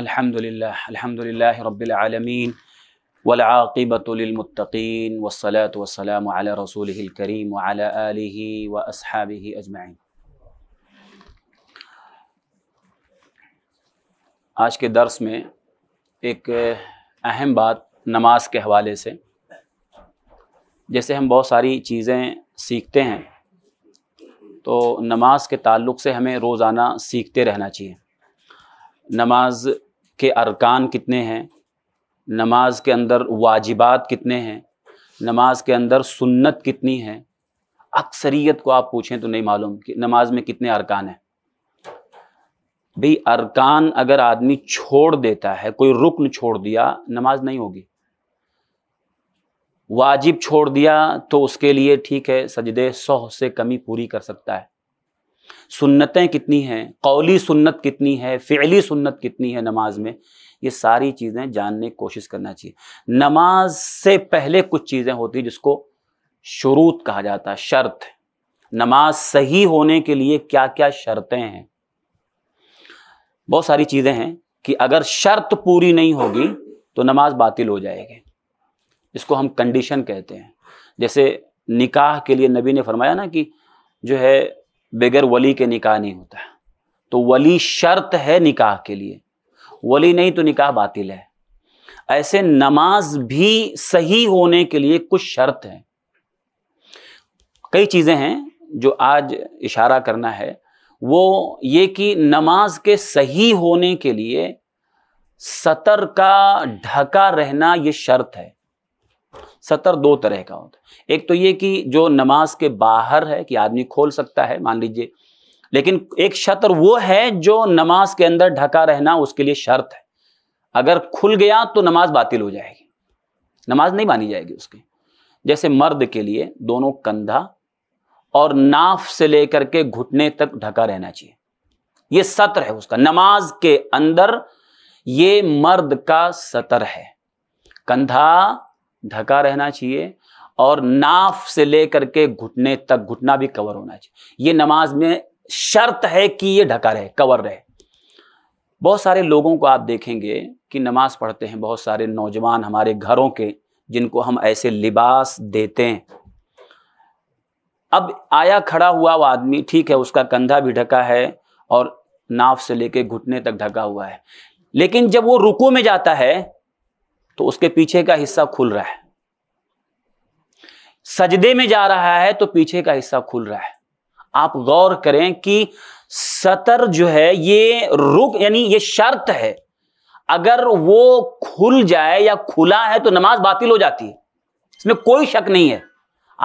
अल्हम्दुलिल्लाह अल्हम्दुलिल्लाह रब्बिल आलमीन वलआक़िबतु लिलमुत्तक़ीन वस्सलातु वस्सलामु अला रसूलिहिल करीम व अला आलिहि व अस्हाबिहि अजमईन आज के दर्स में एक अहम बात नमाज के हवाले से जैसे हम बहुत सारी चीज़ें सीखते हैं तो नमाज के ताल्लुक से हमें रोज़ाना सीखते रहना चाहिए नमाज के अरकान कितने हैं नमाज के अंदर वाजिबात कितने हैं नमाज के अंदर सुन्नत कितनी है अक्सरियत को आप पूछें तो नहीं मालूम कि नमाज में कितने अरकान हैं भाई अरकान अगर आदमी छोड़ देता है कोई रुकन छोड़ दिया नमाज नहीं होगी वाजिब छोड़ दिया तो उसके लिए ठीक है सजदे सौ से कमी पूरी कर सकता है सुन्नतें कितनी हैं कौली सुन्नत कितनी है फ़ैली सुन्नत कितनी है नमाज में ये सारी चीज़ें जानने की कोशिश करना चाहिए नमाज से पहले कुछ चीज़ें होती हैं जिसको शरूत कहा जाता है शर्त नमाज सही होने के लिए क्या क्या शर्तें हैं बहुत सारी चीज़ें हैं कि अगर शर्त पूरी नहीं होगी तो नमाज बातिल हो जाएगी इसको हम कंडीशन कहते हैं जैसे निकाह के लिए नबी ने फरमाया ना कि जो है बगैर वली के निकाह नहीं होता तो वली शर्त है निकाह के लिए वली नहीं तो निकाह बातिल है ऐसे नमाज भी सही होने के लिए कुछ शर्त है कई चीज़ें हैं जो आज इशारा करना है वो ये कि नमाज के सही होने के लिए सतर का ढका रहना ये शर्त है सतर दो तरह का होता है एक तो ये कि जो नमाज के बाहर है कि आदमी खोल सकता है मान लीजिए लेकिन एक शतर वो है जो नमाज के अंदर ढका रहना उसके लिए शर्त है अगर खुल गया तो नमाज बातिल हो जाएगी नमाज नहीं मानी जाएगी उसकी जैसे मर्द के लिए दोनों कंधा और नाफ से लेकर के घुटने तक ढका रहना चाहिए ये सत्र है उसका नमाज के अंदर ये मर्द का सतर है कंधा ढका रहना चाहिए और नाफ से लेकर के घुटने तक घुटना भी कवर होना चाहिए ये नमाज में शर्त है कि ये ढका रहे कवर रहे बहुत सारे लोगों को आप देखेंगे कि नमाज पढ़ते हैं बहुत सारे नौजवान हमारे घरों के जिनको हम ऐसे लिबास देते हैं अब आया खड़ा हुआ वो आदमी ठीक है उसका कंधा भी ढका है और नाव से लेके घुटने तक ढका हुआ है लेकिन जब वो रुकू में जाता है तो उसके पीछे का हिस्सा खुल रहा है सजदे में जा रहा है तो पीछे का हिस्सा खुल रहा है आप गौर करें कि सतर जो है ये रुक यानी ये शर्त है अगर वो खुल जाए या खुला है तो नमाज बातिल हो जाती है इसमें कोई शक नहीं है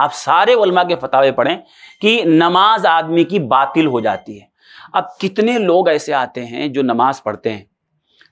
आप सारे वलमा के फतावे पढ़ें कि नमाज आदमी की बातिल हो जाती है अब कितने लोग ऐसे आते हैं जो नमाज पढ़ते हैं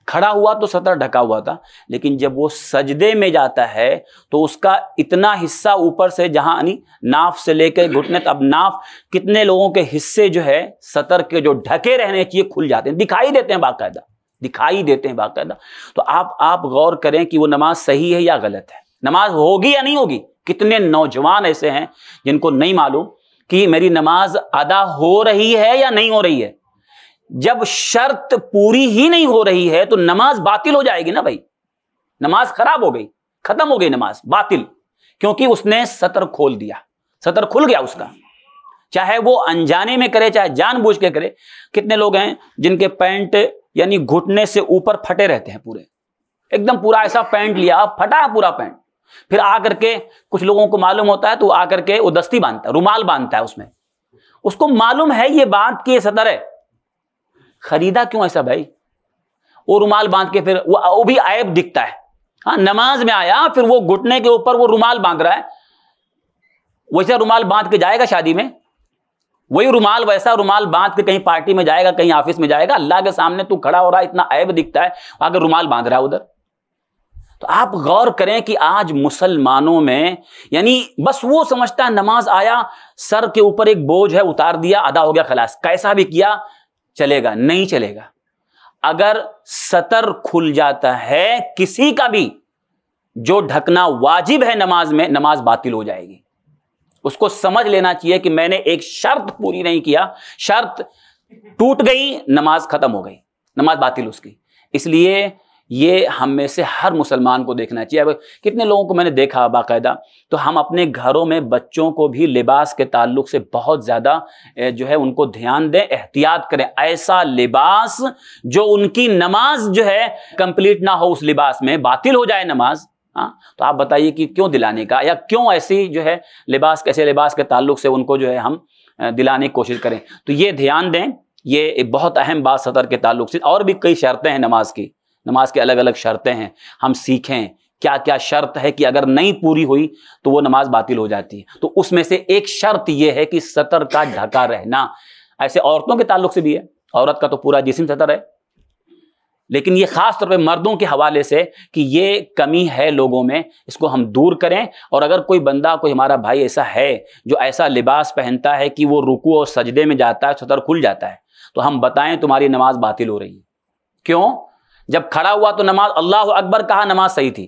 खड़ा हुआ तो सतर ढका हुआ था लेकिन जब वो सजदे में जाता है तो उसका इतना हिस्सा ऊपर से जहां यानी नाफ से लेकर घुटने अब नाफ कितने लोगों के हिस्से जो है सतर के जो ढके रहने चाहिए खुल जाते हैं दिखाई देते हैं बाकायदा दिखाई देते हैं बाकायदा तो आप आप गौर करें कि वो नमाज सही है या गलत है नमाज होगी या नहीं होगी कितने नौजवान ऐसे हैं जिनको नहीं मालूम कि मेरी नमाज अदा हो रही है या नहीं हो रही है जब शर्त पूरी ही नहीं हो रही है तो नमाज बातिल हो जाएगी ना भाई नमाज खराब हो गई खत्म हो गई नमाज बातिल क्योंकि उसने सतर खोल दिया सतर खुल गया उसका चाहे वो अनजाने में करे चाहे जानबूझ के करे कितने लोग हैं जिनके पैंट यानी घुटने से ऊपर फटे रहते हैं पूरे एकदम पूरा ऐसा पैंट लिया फटा है पूरा पैंट फिर आकर के कुछ लोगों को मालूम होता है तो आकर के वो दस्ती बांधता है रुमाल बांधता है उसमें उसको मालूम है ये बात कि ये सतर है खरीदा क्यों ऐसा भाई वो रुमाल बांध के फिर वो वो भी ऐब दिखता है हाँ नमाज में आया फिर वो घुटने के ऊपर वो रुमाल बांध रहा है वैसा रुमाल बांध के जाएगा शादी में वही रुमाल वैसा रुमाल बांध के कहीं पार्टी में जाएगा कहीं ऑफिस में जाएगा अल्लाह के सामने तू खड़ा हो रहा है इतना ऐब दिखता है आगे रुमाल बांध रहा है उधर तो आप गौर करें कि आज मुसलमानों में यानी बस वो समझता है नमाज आया सर के ऊपर एक बोझ है उतार दिया अदा हो गया खलास कैसा भी किया चलेगा नहीं चलेगा अगर सतर खुल जाता है किसी का भी जो ढकना वाजिब है नमाज में नमाज बातिल हो जाएगी उसको समझ लेना चाहिए कि मैंने एक शर्त पूरी नहीं किया शर्त टूट गई नमाज खत्म हो गई नमाज बातिल उसकी इसलिए ये हम में से हर मुसलमान को देखना चाहिए अब कितने लोगों को मैंने देखा बाकायदा तो हम अपने घरों में बच्चों को भी लिबास के ताल्लुक से बहुत ज़्यादा जो है उनको ध्यान दें एहतियात करें ऐसा लिबास जो उनकी नमाज जो है कंप्लीट ना हो उस लिबास में बातिल हो जाए नमाज हाँ तो आप बताइए कि क्यों दिलाने का या क्यों ऐसी जो है लिबास कैसे लिबास के ताल्लुक से उनको जो है हम दिलाने की कोशिश करें तो ये ध्यान दें ये बहुत अहम बात सतर के ताल्लुक से और भी कई शर्तें हैं नमाज की नमाज के अलग अलग शर्तें हैं हम सीखें क्या क्या शर्त है कि अगर नहीं पूरी हुई तो वो नमाज बातिल हो जाती है तो उसमें से एक शर्त यह है कि सतर का ढका रहना ऐसे औरतों के ताल्लुक से भी है औरत का तो पूरा जिसम सतर है लेकिन ये खास तौर पे मर्दों के हवाले से कि ये कमी है लोगों में इसको हम दूर करें और अगर कोई बंदा कोई हमारा भाई ऐसा है जो ऐसा लिबास पहनता है कि वो रुकू और सजदे में जाता है सतर खुल जाता है तो हम बताएं तुम्हारी नमाज बातिल हो रही है क्यों जब खड़ा हुआ तो नमाज अल्लाह अकबर कहा नमाज सही थी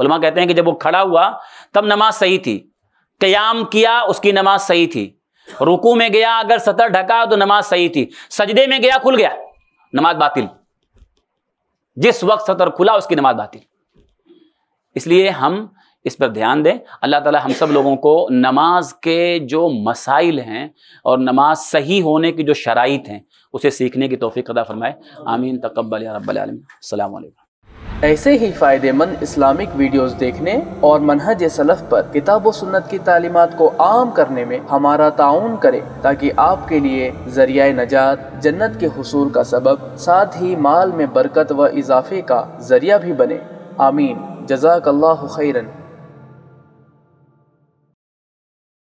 उलमा कहते हैं कि जब वो खड़ा हुआ तब नमाज सही थी क्याम किया उसकी नमाज सही थी रुकू में गया अगर सतर ढका तो नमाज सही थी सजदे में गया खुल गया नमाज बातिल जिस वक्त सतर खुला उसकी नमाज बातिल इसलिए हम इस पर ध्यान दें अल्लाह ताला हम सब लोगों को नमाज के जो मसाइल हैं और नमाज सही होने की जो शराइत हैं उसे सीखने की तोफ़ी अदा फरमाए आमीन तकबल रबालम ऐसे ही फ़ायदेमंद इस्लामिक वीडियोस देखने और मनहज सलफ़ पर किताब व सुन्नत की तालीमत को आम करने में हमारा ताउन करें ताकि आपके लिए जरिया नजात जन्नत के हसूल का सबब साथ ही माल में बरकत व इजाफे का जरिया भी बने आमीन जजाक खैरन